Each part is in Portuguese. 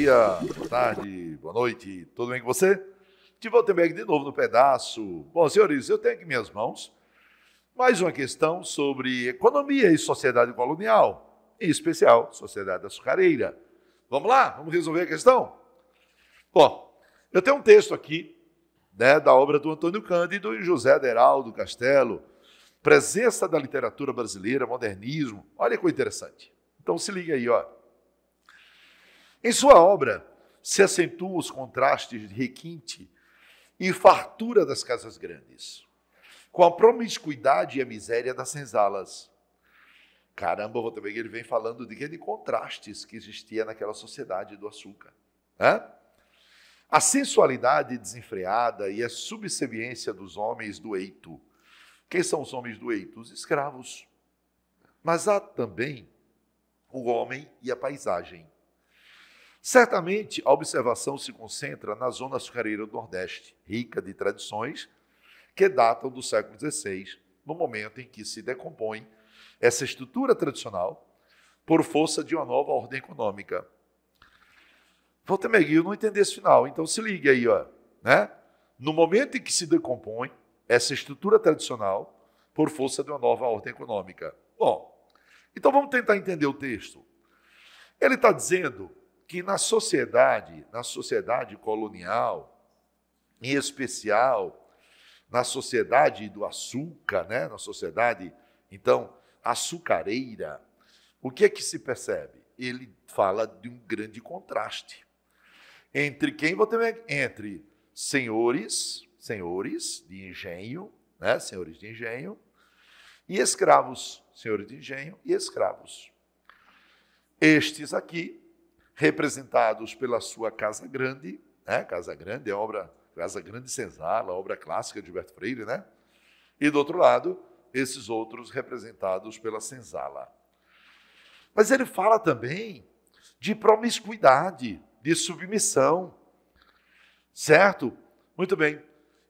dia, boa tarde, boa noite, tudo bem com você? De Voltenberg de novo no pedaço. Bom, senhores, eu tenho aqui minhas mãos mais uma questão sobre economia e sociedade colonial, em especial sociedade açucareira. Vamos lá? Vamos resolver a questão? Bom, eu tenho um texto aqui né, da obra do Antônio Cândido e José Deraldo Castelo, Presença da Literatura Brasileira, Modernismo. Olha que interessante. Então se liga aí, olha. Em sua obra se acentuam os contrastes de requinte e fartura das casas grandes, com a promiscuidade e a miséria das senzalas. Caramba, Rotenberg, ele vem falando de, é de contrastes que existia naquela sociedade do açúcar. Né? A sensualidade desenfreada e a subserviência dos homens do eito. Quem são os homens do eito? Os escravos. Mas há também o homem e a paisagem. Certamente a observação se concentra na zona açucareira do Nordeste, rica de tradições que datam do século XVI, no momento em que se decompõe essa estrutura tradicional por força de uma nova ordem econômica. Voltemir, eu não entendi esse final, então se ligue aí, ó, né? No momento em que se decompõe essa estrutura tradicional por força de uma nova ordem econômica. Bom, então vamos tentar entender o texto. Ele está dizendo que na sociedade, na sociedade colonial, em especial na sociedade do açúcar, né? na sociedade, então, açucareira, o que é que se percebe? Ele fala de um grande contraste entre quem vou ter entre senhores, senhores de engenho, né? senhores de engenho, e escravos, senhores de engenho e escravos. Estes aqui representados pela sua Casa Grande, né? Casa Grande é obra, Casa Grande Senzala, obra clássica de Gilberto Freire, né? E do outro lado, esses outros representados pela Senzala. Mas ele fala também de promiscuidade, de submissão, certo? Muito bem.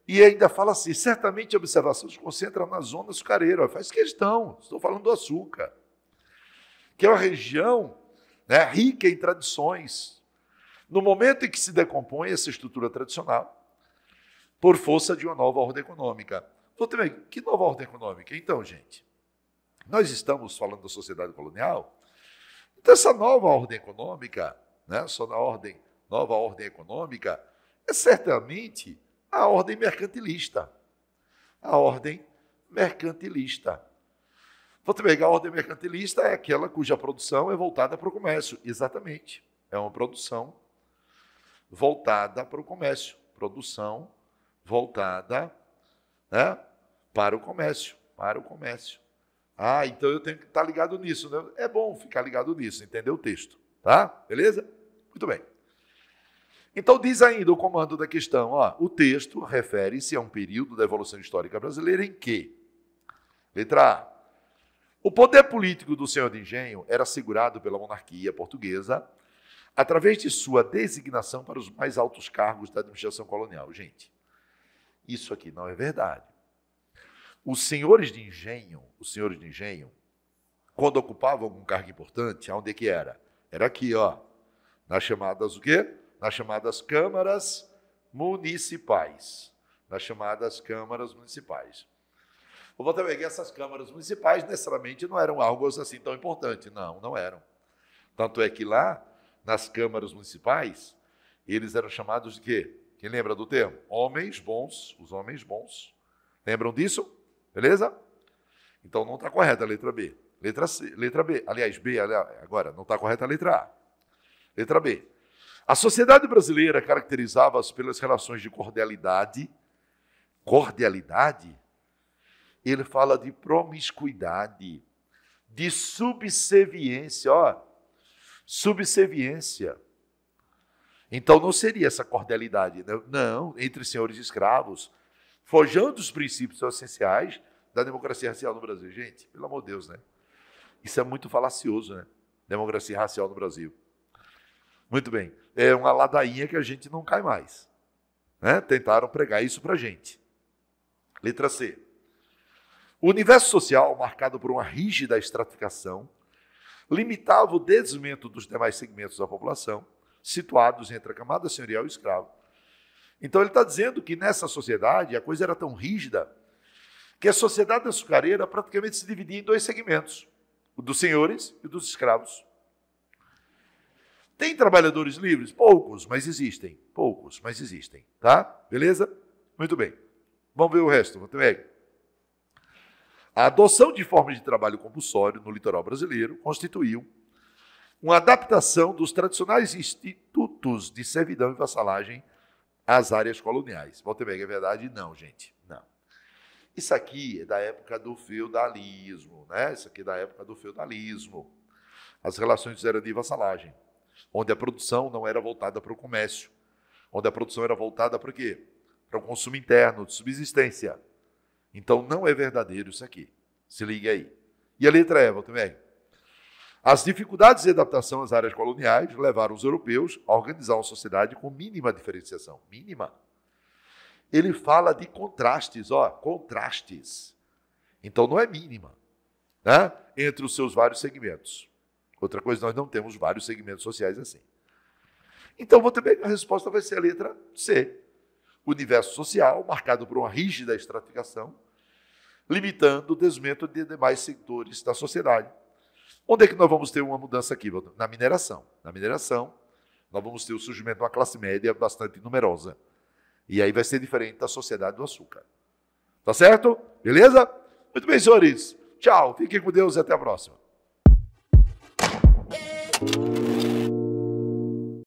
E ainda fala assim: certamente a observação se concentra na zona açucareira. Faz questão, estou falando do açúcar, que é uma região né, rica em tradições. No momento em que se decompõe essa estrutura tradicional, por força de uma nova ordem econômica. Você então, que nova ordem econômica? Então, gente, nós estamos falando da sociedade colonial. Então, essa nova ordem econômica, né, só na ordem, nova ordem econômica, é certamente a ordem mercantilista. A ordem mercantilista. Você pegar a ordem mercantilista é aquela cuja produção é voltada para o comércio. Exatamente. É uma produção voltada para o comércio. Produção voltada né, para o comércio. Para o comércio. Ah, então eu tenho que estar ligado nisso. Né? É bom ficar ligado nisso, entender o texto. Tá? Beleza? Muito bem. Então, diz ainda o comando da questão: ó, o texto refere-se a um período da evolução histórica brasileira em que, letra A, o poder político do senhor de engenho era segurado pela monarquia portuguesa através de sua designação para os mais altos cargos da administração colonial. Gente, isso aqui não é verdade. Os senhores de engenho, os senhores de engenho, quando ocupavam algum cargo importante, aonde é que era? Era aqui, ó, nas chamadas o quê? Nas chamadas câmaras municipais. Nas chamadas câmaras municipais. O Walter que essas câmaras municipais necessariamente não eram algo assim tão importante. Não, não eram. Tanto é que lá, nas câmaras municipais, eles eram chamados de quê? Quem lembra do termo? Homens bons, os homens bons. Lembram disso? Beleza? Então não está correta a letra B. Letra C, letra B, aliás, B agora, não está correta a letra A. Letra B. A sociedade brasileira caracterizava-se pelas relações de cordialidade, cordialidade ele fala de promiscuidade, de subserviência, ó, subserviência. Então não seria essa cordialidade, né? não, entre senhores e escravos, forjando os princípios essenciais da democracia racial no Brasil. Gente, pelo amor de Deus, né? Isso é muito falacioso, né? Democracia racial no Brasil. Muito bem, é uma ladainha que a gente não cai mais. Né? Tentaram pregar isso para gente. Letra C. O universo social, marcado por uma rígida estratificação, limitava o desenvolvimento dos demais segmentos da população, situados entre a camada senhorial e o escravo. Então ele está dizendo que nessa sociedade a coisa era tão rígida que a sociedade açucareira praticamente se dividia em dois segmentos, o dos senhores e dos escravos. Tem trabalhadores livres? Poucos, mas existem. Poucos, mas existem. Tá? Beleza? Muito bem. Vamos ver o resto. ver. A adoção de formas de trabalho compulsório no litoral brasileiro constituiu uma adaptação dos tradicionais institutos de servidão e vassalagem às áreas coloniais. Voltenberg, é verdade? Não, gente, não. Isso aqui é da época do feudalismo, né? Isso aqui é da época do feudalismo. As relações eram de vassalagem, onde a produção não era voltada para o comércio, onde a produção era voltada para o quê? Para o consumo interno, de subsistência. Então não é verdadeiro isso aqui. Se liga aí. E a letra E, também. As dificuldades de adaptação às áreas coloniais levaram os europeus a organizar uma sociedade com mínima diferenciação. Mínima. Ele fala de contrastes, ó, contrastes. Então não é mínima, né? Entre os seus vários segmentos. Outra coisa, nós não temos vários segmentos sociais assim. Então, vou também, a resposta vai ser a letra C universo social, marcado por uma rígida estratificação, limitando o desmento de demais setores da sociedade. Onde é que nós vamos ter uma mudança aqui, Na mineração. Na mineração, nós vamos ter o surgimento de uma classe média bastante numerosa. E aí vai ser diferente da sociedade do açúcar. Tá certo? Beleza? Muito bem, senhores. Tchau. Fiquem com Deus e até a próxima.